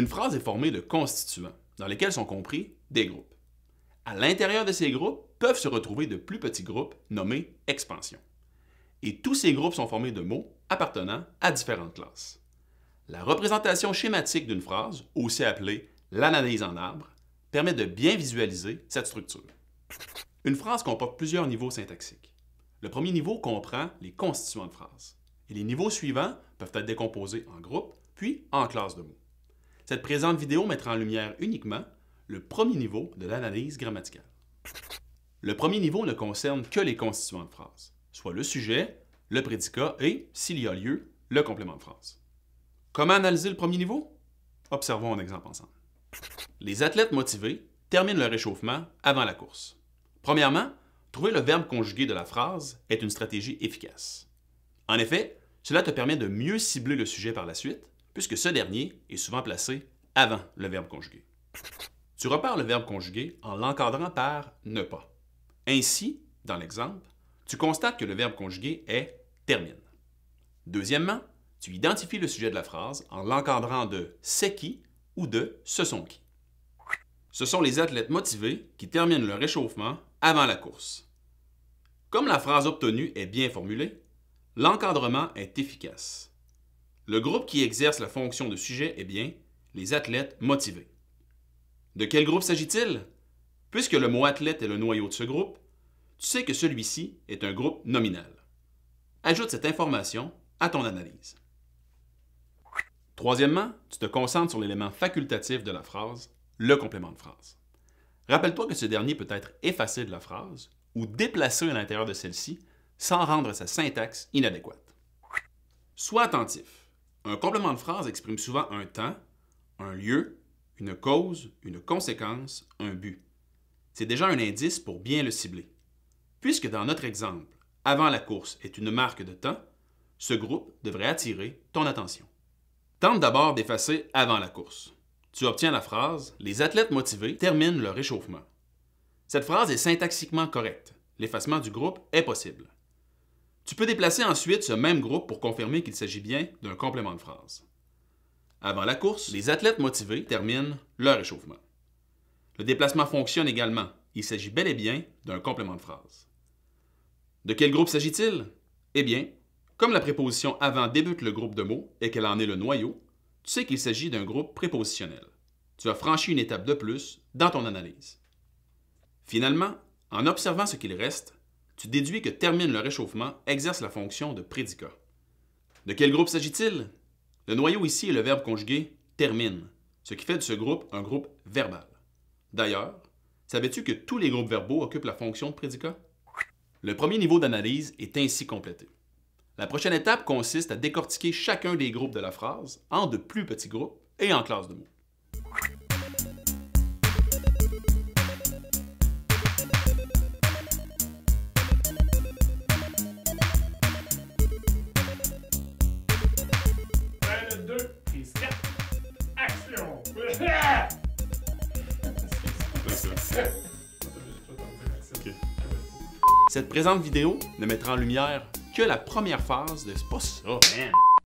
Une phrase est formée de constituants, dans lesquels sont compris des groupes. À l'intérieur de ces groupes peuvent se retrouver de plus petits groupes nommés expansions. Et tous ces groupes sont formés de mots appartenant à différentes classes. La représentation schématique d'une phrase, aussi appelée l'analyse en arbre, permet de bien visualiser cette structure. Une phrase comporte plusieurs niveaux syntaxiques. Le premier niveau comprend les constituants de phrase, et les niveaux suivants peuvent être décomposés en groupes, puis en classes de mots. Cette présente vidéo mettra en lumière uniquement le premier niveau de l'analyse grammaticale. Le premier niveau ne concerne que les constituants de phrase, soit le sujet, le prédicat et, s'il y a lieu, le complément de phrase. Comment analyser le premier niveau? Observons un exemple ensemble. Les athlètes motivés terminent leur échauffement avant la course. Premièrement, trouver le verbe conjugué de la phrase est une stratégie efficace. En effet, cela te permet de mieux cibler le sujet par la suite puisque ce dernier est souvent placé avant le verbe conjugué. Tu repars le verbe conjugué en l'encadrant par ne pas. Ainsi, dans l'exemple, tu constates que le verbe conjugué est termine. Deuxièmement, tu identifies le sujet de la phrase en l'encadrant de c'est qui ou de ce sont qui. Ce sont les athlètes motivés qui terminent leur échauffement avant la course. Comme la phrase obtenue est bien formulée, l'encadrement est efficace le groupe qui exerce la fonction de sujet est bien les athlètes motivés. De quel groupe s'agit-il? Puisque le mot athlète est le noyau de ce groupe, tu sais que celui-ci est un groupe nominal. Ajoute cette information à ton analyse. Troisièmement, tu te concentres sur l'élément facultatif de la phrase, le complément de phrase. Rappelle-toi que ce dernier peut être effacé de la phrase ou déplacé à l'intérieur de celle-ci sans rendre sa syntaxe inadéquate. Sois attentif. Un complément de phrase exprime souvent un temps, un lieu, une cause, une conséquence, un but. C'est déjà un indice pour bien le cibler. Puisque dans notre exemple, avant la course est une marque de temps, ce groupe devrait attirer ton attention. Tente d'abord d'effacer avant la course. Tu obtiens la phrase Les athlètes motivés terminent leur échauffement. Cette phrase est syntaxiquement correcte. L'effacement du groupe est possible. Tu peux déplacer ensuite ce même groupe pour confirmer qu'il s'agit bien d'un complément de phrase. Avant la course, les athlètes motivés terminent leur échauffement. Le déplacement fonctionne également. Il s'agit bel et bien d'un complément de phrase. De quel groupe s'agit-il Eh bien, comme la préposition avant débute le groupe de mots et qu'elle en est le noyau, tu sais qu'il s'agit d'un groupe prépositionnel. Tu as franchi une étape de plus dans ton analyse. Finalement, en observant ce qu'il reste, tu déduis que termine le réchauffement exerce la fonction de prédicat. De quel groupe s'agit-il Le noyau ici est le verbe conjugué termine, ce qui fait de ce groupe un groupe verbal. D'ailleurs, savais-tu que tous les groupes verbaux occupent la fonction de prédicat Le premier niveau d'analyse est ainsi complété. La prochaine étape consiste à décortiquer chacun des groupes de la phrase en de plus petits groupes et en classes de mots. Cette présente vidéo ne mettra en lumière que la première phase de... ce pas ça,